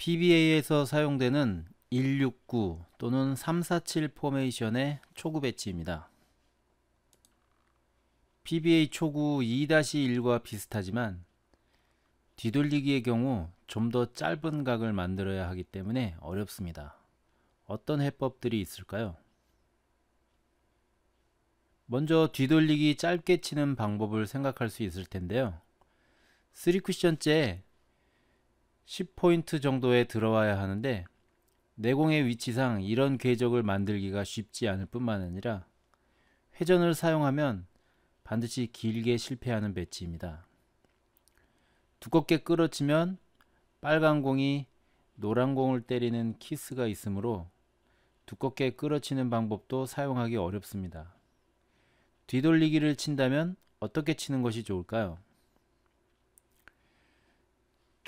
PBA에서 사용되는 169 또는 347 포메이션의 초구 배치입니다. PBA 초구 2-1과 비슷하지만 뒤돌리기의 경우 좀 더 짧은 각을 만들어야 하기 때문에 어렵습니다. 어떤 해법들이 있을까요? 먼저 뒤돌리기 짧게 치는 방법을 생각할 수 있을 텐데요. 3쿠션째 10포인트 정도에 들어와야 하는데 내공의 위치상 이런 궤적을 만들기가 쉽지 않을 뿐만 아니라 회전을 사용하면 반드시 길게 실패하는 배치입니다. 두껍게 끌어치면 빨간 공이 노란 공을 때리는 키스가 있으므로 두껍게 끌어치는 방법도 사용하기 어렵습니다. 뒤돌리기를 친다면 어떻게 치는 것이 좋을까요?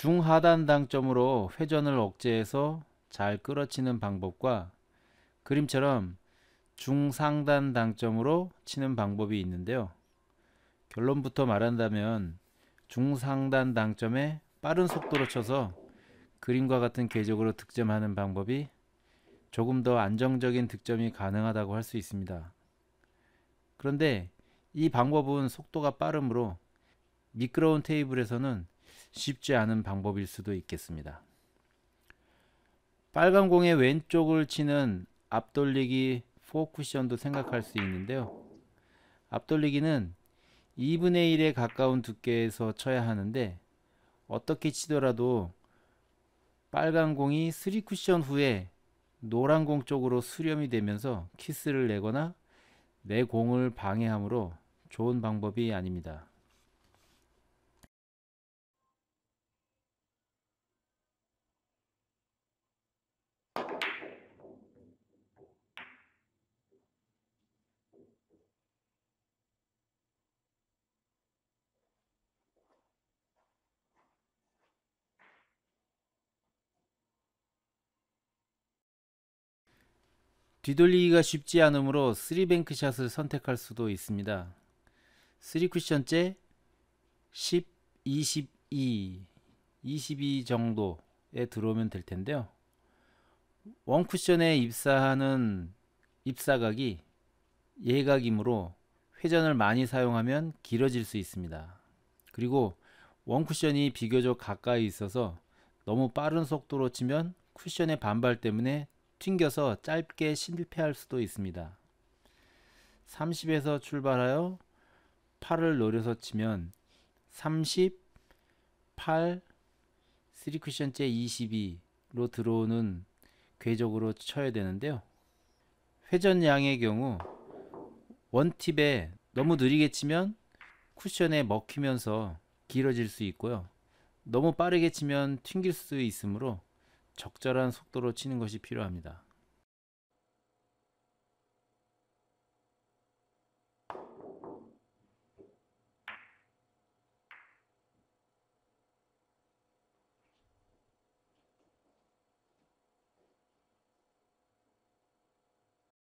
중하단 당점으로 회전을 억제해서 잘 끌어치는 방법과 그림처럼 중상단 당점으로 치는 방법이 있는데요. 결론부터 말한다면 중상단 당점에 빠른 속도로 쳐서 그림과 같은 궤적으로 득점하는 방법이 조금 더 안정적인 득점이 가능하다고 할 수 있습니다. 그런데 이 방법은 속도가 빠르므로 미끄러운 테이블에서는 쉽지 않은 방법일 수도 있겠습니다. 빨간 공의 왼쪽을 치는 앞돌리기 4쿠션도 생각할 수 있는데요. 앞돌리기는 2분의 1에 가까운 두께에서 쳐야 하는데 어떻게 치더라도 빨간 공이 3쿠션 후에 노란 공 쪽으로 수렴이 되면서 키스를 내거나 내 공을 방해함으로 좋은 방법이 아닙니다. 뒤돌리기가 쉽지 않으므로 3뱅크 샷을 선택할 수도 있습니다. 3쿠션째 10, 22, 22 정도에 들어오면 될 텐데요. 1쿠션에 입사하는 입사각이 예각이므로 회전을 많이 사용하면 길어질 수 있습니다. 그리고 1쿠션이 비교적 가까이 있어서 너무 빠른 속도로 치면 쿠션의 반발 때문에 튕겨서 짧게 실패할 수도 있습니다. 30에서 출발하여 8을 노려서 치면 30, 8, 3쿠션째 22로 들어오는 궤적으로 쳐야 되는데요. 회전량의 경우 원팁에 너무 느리게 치면 쿠션에 먹히면서 길어질 수 있고요. 너무 빠르게 치면 튕길 수 있으므로 적절한 속도로 치는 것이 필요합니다.